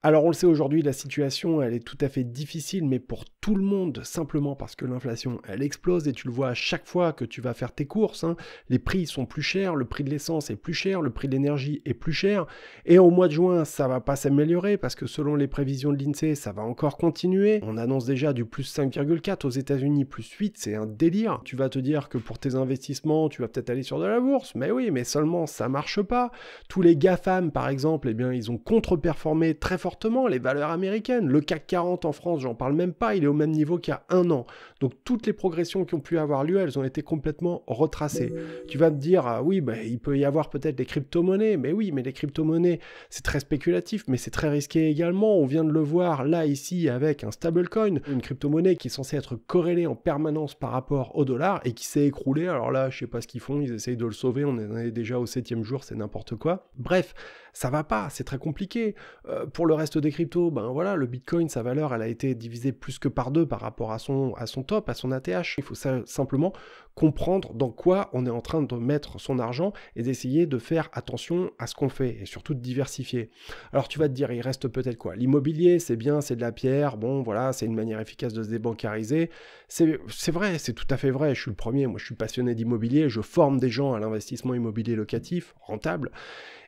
Alors on le sait aujourd'hui, la situation elle est tout à fait difficile, mais pour tout le monde, simplement parce que l'inflation elle explose et tu le vois à chaque fois que tu vas faire tes courses. Hein. les prix sont plus chers, le prix de l'essence est plus cher, le prix de l'énergie est plus cher. Et au mois de juin, ça va pas s'améliorer parce que selon les prévisions de l'INSEE, ça va encore continuer. On annonce déjà du plus 5,4 aux États-Unis, plus 8, c'est un délire. Tu vas te dire que pour tes investissements, tu vas peut-être aller sur de la bourse, mais oui, mais seulement ça marche pas. Tous les GAFAM par exemple, eh bien ils ont contreperformé très fortement les valeurs américaines. Le CAC 40 en France, j'en parle même pas, il est au même niveau qu'il y a un an. Donc toutes les progressions qui ont pu avoir lieu, elles ont été complètement retracées. Tu vas me dire, ah oui, bah, il peut y avoir peut-être des crypto-monnaies, mais oui, mais les crypto-monnaies, c'est très spéculatif, mais c'est très risqué également. On vient de le voir là, ici, avec un stablecoin, une crypto-monnaie qui est censée être corrélée en permanence par rapport au dollar et qui s'est écroulée. Alors là, je sais pas ce qu'ils font, ils essayent de le sauver, on est déjà au septième jour, c'est n'importe quoi. Bref, ça va pas, c'est très compliqué. Euh, pour le reste des cryptos, ben voilà, le Bitcoin, sa valeur, elle a été divisée plus que par deux par rapport à son, à son top, à son ATH. Il faut simplement comprendre dans quoi on est en train de mettre son argent et d'essayer de faire attention à ce qu'on fait et surtout de diversifier. Alors tu vas te dire, il reste peut-être quoi L'immobilier, c'est bien, c'est de la pierre, bon voilà, c'est une manière efficace de se débancariser. C'est vrai, c'est tout à fait vrai, je suis le premier, moi je suis passionné d'immobilier, je forme des gens à l'investissement immobilier locatif, rentable.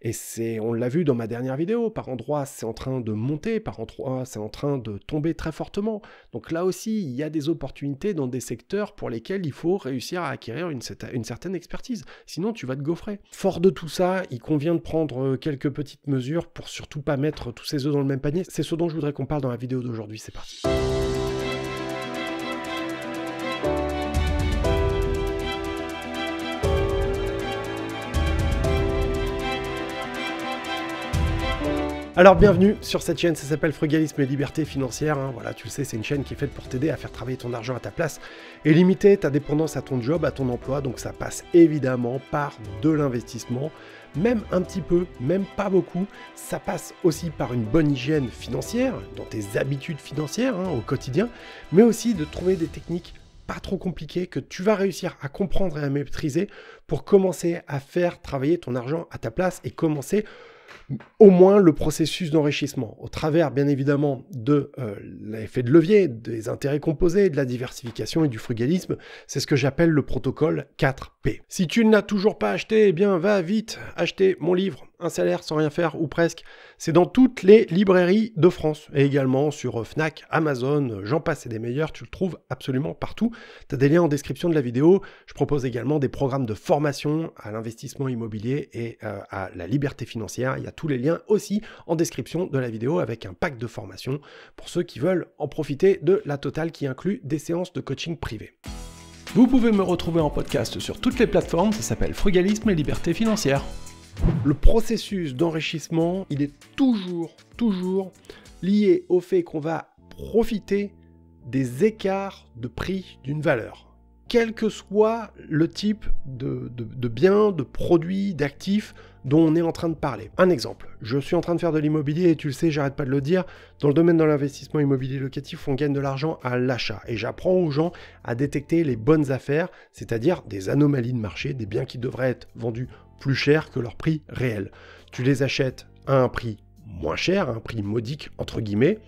Et on l'a vu dans ma dernière vidéo, par endroits c'est en train de monter, par endroits c'est en train de tomber très fortement. Donc là aussi, il y a des opportunités dans des secteurs pour lesquels il faut réussir à acquérir une, certaine expertise. Sinon, tu vas te gaufrer. Fort de tout ça, il convient de prendre euh, quelques petites mesures pour surtout pas mettre tous ses œufs dans le même panier. C'est ce dont je voudrais qu'on parle dans la vidéo d'aujourd'hui. C'est parti. Alors bienvenue sur cette chaîne, ça s'appelle Frugalisme et Liberté Financière. Hein. Voilà, tu le sais, c'est une chaîne qui est faite pour t'aider à faire travailler ton argent à ta place et limiter ta dépendance à ton job, à ton emploi. Donc ça passe évidemment par de l'investissement, même un petit peu, même pas beaucoup. Ça passe aussi par une bonne hygiène financière, dans tes habitudes financières hein, au quotidien, mais aussi de trouver des techniques pas trop compliquées que tu vas réussir à comprendre et à maîtriser pour commencer à faire travailler ton argent à ta place et commencer au moins le processus d'enrichissement, au travers bien évidemment de euh, l'effet de levier, des intérêts composés, de la diversification et du frugalisme. C'est ce que j'appelle le protocole 4P. Si tu ne l'as toujours pas acheté, eh bien va vite acheter mon livre un salaire sans rien faire ou presque. C'est dans toutes les librairies de France et également sur euh, Fnac, Amazon, euh, j'en passe et des meilleurs, tu le trouves absolument partout. Tu as des liens en description de la vidéo. Je propose également des programmes de formation à l'investissement immobilier et à la liberté financière il y a tous les liens aussi en description de la vidéo avec un pack de formation pour ceux qui veulent en profiter de la totale qui inclut des séances de coaching privé. Vous pouvez me retrouver en podcast sur toutes les plateformes, ça s'appelle Frugalisme et Liberté financière. Le processus d'enrichissement, il est toujours, toujours lié au fait qu'on va profiter des écarts de prix d'une valeur quel que soit le type de, de biens, de produits, d'actifs dont on est en train de parler. Un exemple, je suis en train de faire de l'immobilier et tu le sais, j'arrête pas de le dire, dans le domaine de l'investissement immobilier locatif, on gagne de l'argent à l'achat et j'apprends aux gens à détecter les bonnes affaires, c'est-à-dire des anomalies de marché, des biens qui devraient être vendus plus cher que leur prix réel. Tu les achètes à un prix moins cher, un prix modique entre guillemets,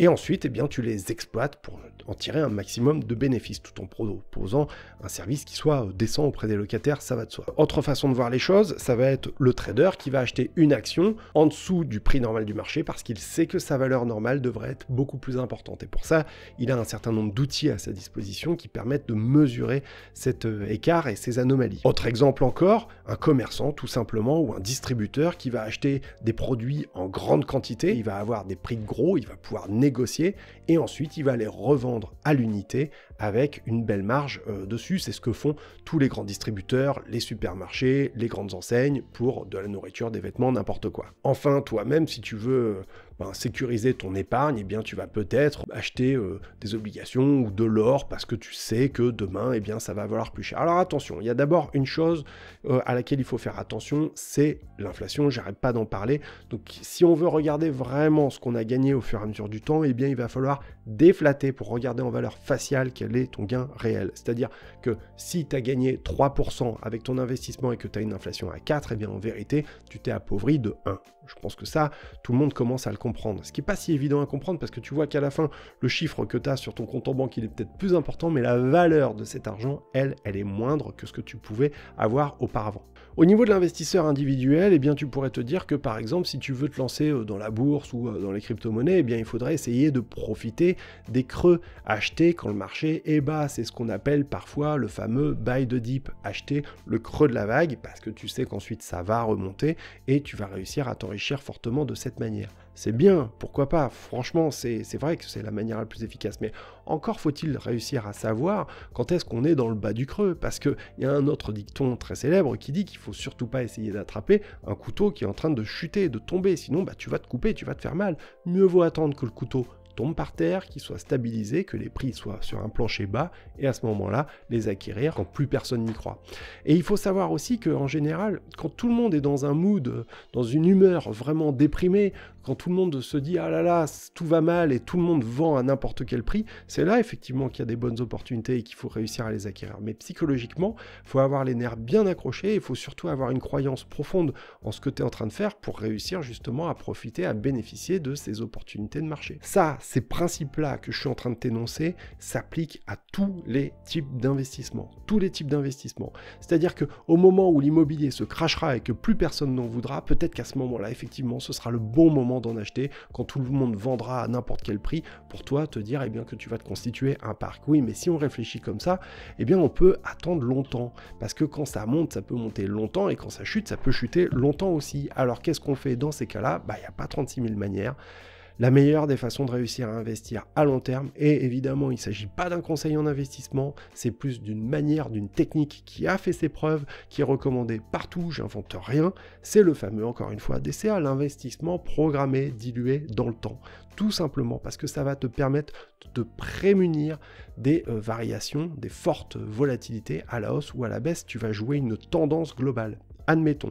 et ensuite, eh bien, tu les exploites pour en tirer un maximum de bénéfices tout en proposant un service qui soit euh, décent auprès des locataires, ça va de soi. Autre façon de voir les choses, ça va être le trader qui va acheter une action en dessous du prix normal du marché parce qu'il sait que sa valeur normale devrait être beaucoup plus importante. Et pour ça, il a un certain nombre d'outils à sa disposition qui permettent de mesurer cet euh, écart et ces anomalies. Autre exemple encore, un commerçant tout simplement ou un distributeur qui va acheter des produits en grande quantité, il va avoir des prix gros, il va pouvoir négocier et ensuite il va les revendre à l'unité, avec une belle marge euh, dessus. C'est ce que font tous les grands distributeurs, les supermarchés, les grandes enseignes pour de la nourriture, des vêtements, n'importe quoi. Enfin, toi-même, si tu veux euh, ben, sécuriser ton épargne, eh bien tu vas peut-être acheter euh, des obligations ou de l'or parce que tu sais que demain, eh bien ça va valoir plus cher. Alors attention, il y a d'abord une chose à laquelle il faut faire attention, c'est l'inflation. J'arrête pas d'en parler. Donc si on veut regarder vraiment ce qu'on a gagné au fur et à mesure du temps, eh bien il va falloir déflatter pour regarder en valeur faciale quelle ton gain réel. C'est-à-dire que si tu as gagné 3% avec ton investissement et que tu as une inflation à 4, et eh bien en vérité, tu t'es appauvri de 1. Je pense que ça, tout le monde commence à le comprendre. Ce qui n'est pas si évident à comprendre parce que tu vois qu'à la fin, le chiffre que tu as sur ton compte en banque, il est peut-être plus important, mais la valeur de cet argent, elle, elle est moindre que ce que tu pouvais avoir auparavant. Au niveau de l'investisseur individuel, eh bien, tu pourrais te dire que par exemple, si tu veux te lancer euh, dans la bourse ou euh, dans les crypto-monnaies, eh bien, il faudrait essayer de profiter des creux, acheter quand le marché est bas. C'est ce qu'on appelle parfois le fameux buy the deep, acheter le creux de la vague parce que tu sais qu'ensuite ça va remonter et tu vas réussir à t'enrichir cher fortement de cette manière. C'est bien, pourquoi pas Franchement, c'est vrai que c'est la manière la plus efficace, mais encore faut-il réussir à savoir quand est-ce qu'on est dans le bas du creux, parce qu'il y a un autre dicton très célèbre qui dit qu'il faut surtout pas essayer d'attraper un couteau qui est en train de chuter, de tomber, sinon bah, tu vas te couper, tu vas te faire mal. Mieux vaut attendre que le couteau tombe par terre, qui soit stabilisé, que les prix soient sur un plancher bas, et à ce moment-là, les acquérir quand plus personne n'y croit. Et il faut savoir aussi qu'en général, quand tout le monde est dans un mood, dans une humeur vraiment déprimée, quand tout le monde se dit ah là là, tout va mal et tout le monde vend à n'importe quel prix, c'est là effectivement qu'il y a des bonnes opportunités et qu'il faut réussir à les acquérir. Mais psychologiquement, il faut avoir les nerfs bien accrochés il faut surtout avoir une croyance profonde en ce que tu es en train de faire pour réussir justement à profiter, à bénéficier de ces opportunités de marché. Ça, ces principes-là que je suis en train de t'énoncer s'appliquent à tous les types d'investissements. Tous les types d'investissements. C'est-à-dire qu'au moment où l'immobilier se crachera et que plus personne n'en voudra, peut-être qu'à ce moment-là, effectivement, ce sera le bon moment d'en acheter quand tout le monde vendra à n'importe quel prix pour toi te dire eh bien, que tu vas te constituer un parc. Oui, mais si on réfléchit comme ça, eh bien, on peut attendre longtemps. Parce que quand ça monte, ça peut monter longtemps et quand ça chute, ça peut chuter longtemps aussi. Alors qu'est-ce qu'on fait dans ces cas-là bah, Il n'y a pas 36 000 manières la meilleure des façons de réussir à investir à long terme. Et évidemment, il ne s'agit pas d'un conseil en investissement, c'est plus d'une manière, d'une technique qui a fait ses preuves, qui est recommandée partout, j'invente rien. C'est le fameux, encore une fois, DCA, l'investissement programmé, dilué dans le temps. Tout simplement parce que ça va te permettre de prémunir des euh, variations, des fortes volatilités à la hausse ou à la baisse. Tu vas jouer une tendance globale. Admettons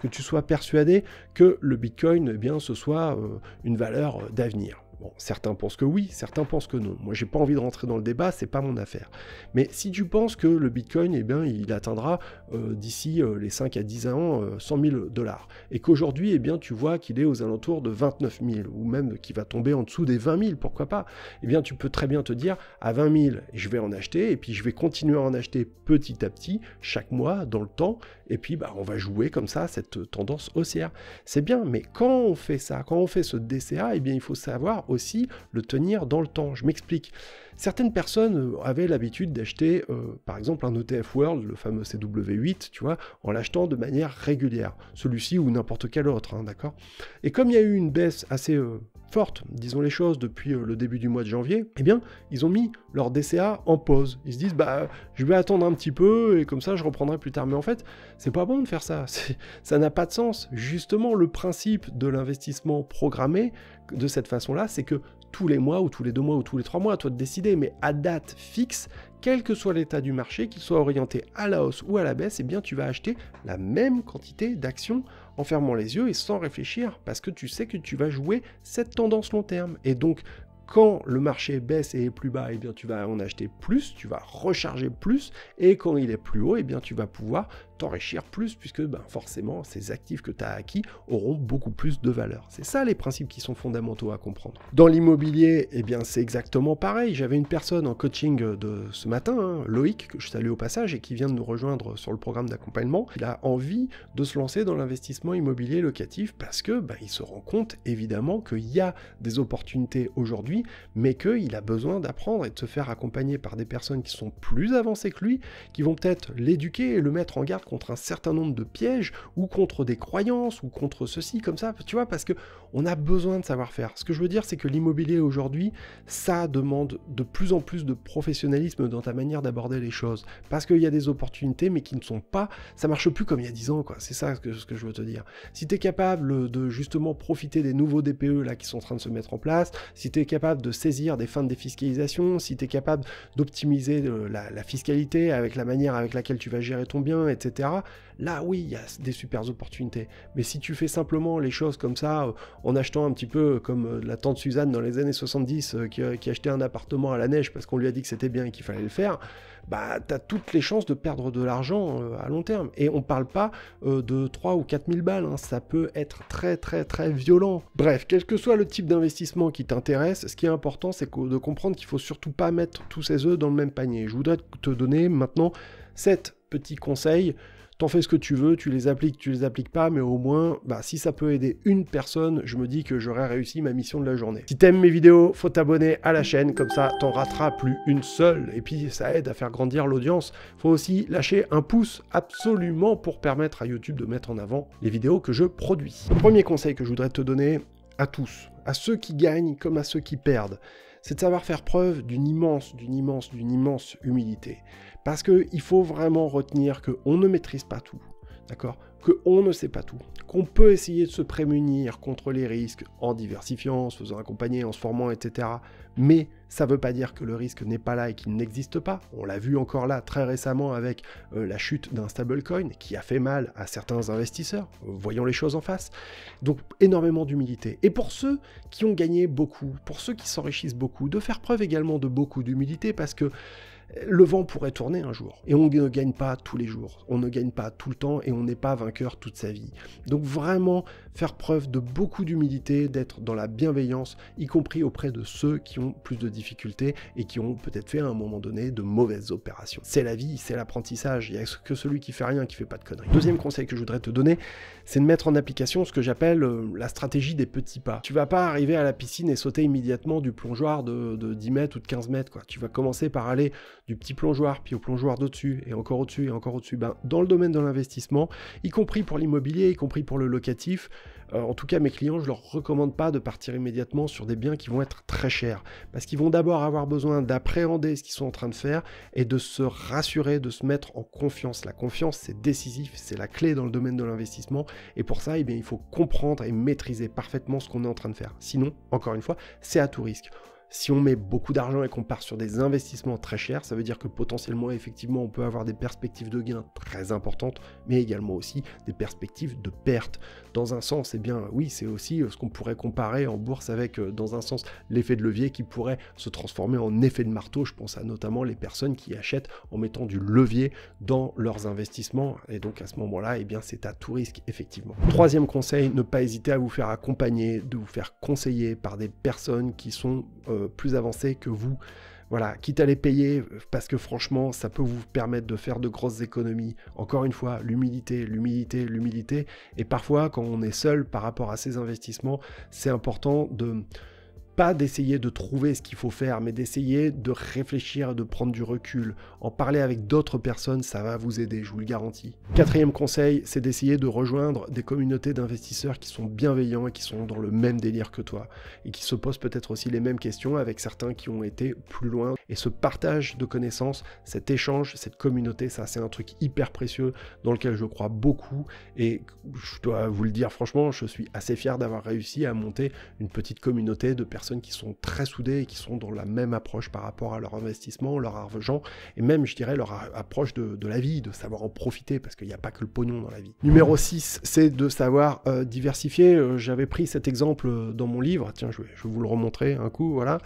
que tu sois persuadé que le Bitcoin, eh bien, ce soit euh, une valeur euh, d'avenir certains pensent que oui, certains pensent que non. Moi, j'ai pas envie de rentrer dans le débat, c'est pas mon affaire. Mais si tu penses que le Bitcoin, eh bien, il atteindra euh, d'ici euh, les 5 à 10 ans 100 euh, 000 dollars, et qu'aujourd'hui, et eh bien, tu vois qu'il est aux alentours de 29 000, ou même qu'il va tomber en dessous des 20 000, pourquoi pas, eh bien, tu peux très bien te dire, à 20 000, je vais en acheter, et puis je vais continuer à en acheter petit à petit, chaque mois, dans le temps, et puis bah, on va jouer comme ça cette tendance haussière. C'est bien, mais quand on fait ça, quand on fait ce DCA, eh bien, il faut savoir aussi le tenir dans le temps. Je m'explique. Certaines personnes euh, avaient l'habitude d'acheter, euh, par exemple, un ETF World, le fameux CW8, tu vois, en l'achetant de manière régulière. Celui-ci ou n'importe quel autre, hein, d'accord Et comme il y a eu une baisse assez euh, forte, disons les choses, depuis euh, le début du mois de janvier, eh bien, ils ont mis leur DCA en pause. Ils se disent, bah, je vais attendre un petit peu et comme ça, je reprendrai plus tard. Mais en fait, c'est pas bon de faire ça. Ça n'a pas de sens. Justement, le principe de l'investissement programmé de cette façon-là, c'est que tous les mois ou tous les deux mois ou tous les trois mois, à toi de décider, mais à date fixe, quel que soit l'état du marché, qu'il soit orienté à la hausse ou à la baisse, eh bien tu vas acheter la même quantité d'actions en fermant les yeux et sans réfléchir parce que tu sais que tu vas jouer cette tendance long terme. Et donc quand le marché baisse et est plus bas, eh bien tu vas en acheter plus, tu vas recharger plus, et quand il est plus haut, eh bien tu vas pouvoir t'enrichir plus puisque ben, forcément ces actifs que tu as acquis auront beaucoup plus de valeur. C'est ça les principes qui sont fondamentaux à comprendre. Dans l'immobilier, eh bien c'est exactement pareil. J'avais une personne en coaching de ce matin, hein, Loïc, que je salue au passage et qui vient de nous rejoindre sur le programme d'accompagnement. Il a envie de se lancer dans l'investissement immobilier locatif parce que ben, il se rend compte évidemment qu'il y a des opportunités aujourd'hui, mais qu'il a besoin d'apprendre et de se faire accompagner par des personnes qui sont plus avancées que lui, qui vont peut-être l'éduquer et le mettre en garde contre un certain nombre de pièges ou contre des croyances ou contre ceci comme ça, tu vois, parce que on a besoin de savoir-faire. Ce que je veux dire, c'est que l'immobilier aujourd'hui, ça demande de plus en plus de professionnalisme dans ta manière d'aborder les choses, parce qu'il y a des opportunités, mais qui ne sont pas, ça marche plus comme il y a 10 ans, quoi. C'est ça ce que, ce que je veux te dire. Si tu es capable de justement profiter des nouveaux DPE là qui sont en train de se mettre en place, si tu es capable de saisir des fins de défiscalisation, si tu es capable d'optimiser euh, la fiscalité avec la manière avec laquelle tu vas gérer ton bien, etc Là, oui, il y a des super opportunités. Mais si tu fais simplement les choses comme ça, euh, en achetant un petit peu euh, comme euh, la tante Suzanne dans les années 70 qui, qui achetait un appartement à la neige parce qu'on lui a dit que c'était bien et qu'il fallait le faire, bah, tu as toutes les chances de perdre de l'argent à long terme. Et on parle pas de 3 ou 4 000 balles, hein. ça peut être très très très violent. Bref, quel que soit le type d'investissement qui t'intéresse, ce qui est important, c'est de comprendre qu'il faut surtout pas mettre tous ses œufs dans le même panier. Je voudrais te donner maintenant 7 Petit conseil, t'en fais ce que tu veux, tu les appliques, tu les appliques pas, mais au moins, bah, si ça peut aider une personne, je me dis que j'aurai réussi ma mission de la journée. Si t'aimes mes vidéos, faut t'abonner à la chaîne, comme ça t'en rateras plus une seule, et puis ça aide à faire grandir l'audience. Faut aussi lâcher un pouce absolument pour permettre à YouTube de mettre en avant les vidéos que je produis. Premier conseil que je voudrais te donner à tous, à ceux qui gagnent comme à ceux qui perdent, c'est de savoir faire preuve d'une immense, d'une immense, d'une immense humilité. Parce qu'il faut vraiment retenir qu'on ne maîtrise pas tout, d'accord Qu'on ne sait pas tout, qu'on peut essayer de se prémunir contre les risques en diversifiant, en se faisant accompagner, en se formant, etc. Mais ça ne veut pas dire que le risque n'est pas là et qu'il n'existe pas. On l'a vu encore là très récemment avec euh, la chute d'un stablecoin qui a fait mal à certains investisseurs. Voyons les choses en face. Donc énormément d'humilité. Et pour ceux qui ont gagné beaucoup, pour ceux qui s'enrichissent beaucoup, de faire preuve également de beaucoup d'humilité parce que le vent pourrait tourner un jour. Et on ne gagne pas tous les jours, on ne gagne pas tout le temps et on n'est pas vainqueur toute sa vie. Donc vraiment faire preuve de beaucoup d'humilité, d'être dans la bienveillance, y compris auprès de ceux qui ont plus de difficultés et qui ont peut-être fait à un moment donné de mauvaises opérations. C'est la vie, c'est l'apprentissage, il n'y a que celui qui fait rien qui fait pas de conneries. Deuxième conseil que je voudrais te donner, c'est de mettre en application ce que j'appelle euh, la stratégie des petits pas. Tu vas pas arriver à la piscine et sauter immédiatement du plongeoir de, 10 mètres ou de 15 mètres. Tu vas commencer par aller du petit plongeoir, puis au plongeoir d'au-dessus, et encore au-dessus, et encore au-dessus, ben, dans le domaine de l'investissement, y compris pour l'immobilier, y compris pour le locatif, euh, en tout cas mes clients, je leur recommande pas de partir immédiatement sur des biens qui vont être très chers, parce qu'ils vont d'abord avoir besoin d'appréhender ce qu'ils sont en train de faire et de se rassurer, de se mettre en confiance. La confiance, c'est décisif, c'est la clé dans le domaine de l'investissement, et pour ça, eh il faut comprendre et maîtriser parfaitement ce qu'on est en train de faire. Sinon, encore une fois, c'est à tout risque. Si on met beaucoup d'argent et qu'on part sur des investissements très chers, ça veut dire que potentiellement, effectivement, on peut avoir des perspectives de gains très importantes, mais également aussi des perspectives de perte. Dans un sens, eh bien oui, c'est aussi euh, ce qu'on pourrait comparer en bourse avec, euh, dans un sens, l'effet de levier qui pourrait se transformer en effet de marteau. Je pense à notamment les personnes qui achètent en mettant du levier dans leurs investissements. Et donc à ce moment-là, eh bien c'est à tout risque, effectivement. Troisième conseil, ne pas hésiter à vous faire accompagner, de vous faire conseiller par des personnes qui sont... Euh, euh, plus avancé que vous. Voilà, quitte à les payer, parce que franchement, ça peut vous permettre de faire de grosses économies. Encore une fois, l'humilité, l'humilité, l'humilité. Et parfois, quand on est seul par rapport à ces investissements, c'est important de, pas d'essayer de trouver ce qu'il faut faire, mais d'essayer de réfléchir, de prendre du recul. En parler avec d'autres personnes, ça va vous aider, je vous le garantis. Quatrième conseil, c'est d'essayer de rejoindre des communautés d'investisseurs qui sont bienveillants et qui sont dans le même délire que toi, et qui se posent peut-être aussi les mêmes questions avec certains qui ont été plus loin. Et ce partage de connaissances, cet échange, cette communauté, ça c'est un truc hyper précieux dans lequel je crois beaucoup, et je dois vous le dire franchement, je suis assez fier d'avoir réussi à monter une petite communauté de personnes qui sont très soudés et qui sont dans la même approche par rapport à leur investissement, leur argent, et même, je dirais, leur approche de, la vie, de savoir en profiter, parce qu'il n'y a pas que le pognon dans la vie. Numéro 6, c'est de savoir euh, diversifier. Euh, j'avais pris cet exemple euh, dans mon livre, tiens, je vais, je vous le remontrer un coup, voilà.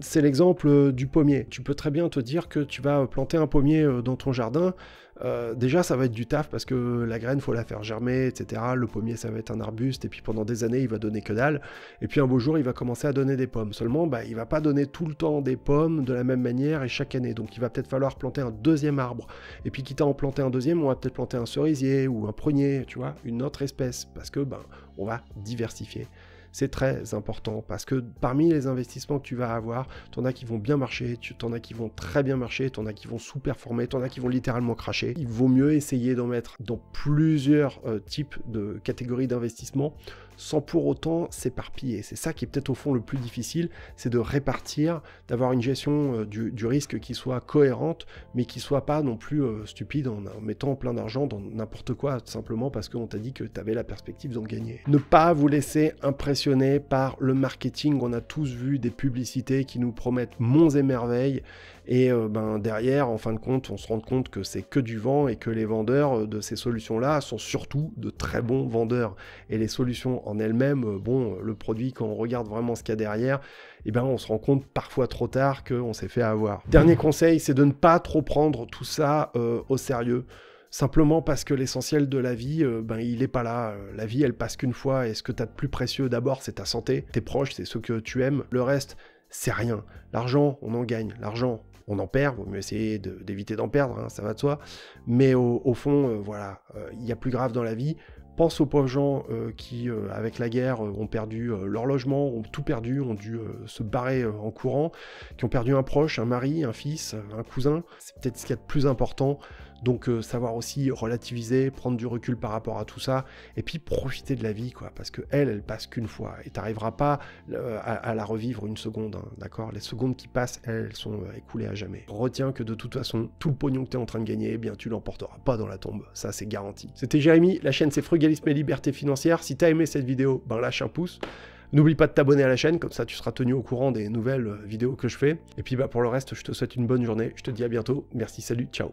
c'est l'exemple du pommier. Tu peux très bien te dire que tu vas planter un pommier dans ton jardin, euh, déjà, ça va être du taf parce que la graine, faut la faire germer, etc. Le pommier, ça va être un arbuste, et puis pendant des années, il va donner que dalle. Et puis un beau jour, il va commencer à donner des pommes. Seulement, bah, il va pas donner tout le temps des pommes de la même manière et chaque année. Donc, il va peut-être falloir planter un deuxième arbre. Et puis, quitte à en planter un deuxième, on va peut-être planter un cerisier ou un prunier, tu vois, une autre espèce, parce que ben, on va diversifier c'est très important parce que parmi les investissements que tu vas avoir, en as qui vont bien marcher, tu en as qui vont très bien marcher, en as qui vont sous-performer, en as qui vont littéralement cracher. Il vaut mieux essayer d'en mettre dans plusieurs euh, types de catégories d'investissement sans pour autant s'éparpiller. C'est ça qui est peut-être au fond le plus difficile, c'est de répartir, d'avoir une gestion euh, du, risque qui soit cohérente, mais qui soit pas non plus euh, stupide en, mettant plein d'argent dans n'importe quoi, simplement parce qu'on t'a dit que tu avais la perspective d'en gagner. Ne pas vous laisser impressionner par le marketing. On a tous vu des publicités qui nous promettent monts et merveilles, et euh, ben, derrière, en fin de compte, on se rend compte que c'est que du vent et que les vendeurs de ces solutions-là sont surtout de très bons vendeurs. Et les solutions en elle-même, euh, bon, le produit, quand on regarde vraiment ce qu'il y a derrière, eh ben, on se rend compte parfois trop tard qu'on s'est fait avoir. Dernier conseil, c'est de ne pas trop prendre tout ça euh, au sérieux simplement parce que l'essentiel de la vie, euh, ben, il est pas là. La vie, elle passe qu'une fois, et ce que tu as de plus précieux d'abord, c'est ta santé, tes proches, c'est ceux que tu aimes. Le reste, c'est rien. L'argent, on en gagne. L'argent, on en perd. Vaut mieux essayer d'éviter d'en perdre, hein, ça va de soi. Mais au, fond, voilà, il y a plus grave dans la vie pense aux pauvres gens euh, qui, euh, avec la guerre, euh, ont perdu leur logement, ont tout perdu, ont dû se barrer en courant, qui ont perdu un proche, un mari, un fils, un cousin. C'est peut-être ce qu'il y a de plus important donc euh, savoir aussi relativiser, prendre du recul par rapport à tout ça, et puis profiter de la vie, quoi, parce que elle, elle passe qu'une fois, et t'arriveras pas euh, à, la revivre une seconde, hein, d'accord Les secondes qui passent, elles, sont euh, écoulées à jamais. Retiens que de toute façon, tout le pognon que t'es en train de gagner, eh bien tu l'emporteras pas dans la tombe, ça c'est garanti. C'était Jérémy, la chaîne c'est Frugalisme et Liberté Financière, si t'as aimé cette vidéo, ben lâche un pouce. N'oublie pas de t'abonner à la chaîne, comme ça tu seras tenu au courant des nouvelles vidéos que je fais. Et puis bah pour le reste, je te souhaite une bonne journée, je te dis à bientôt, merci, salut, ciao.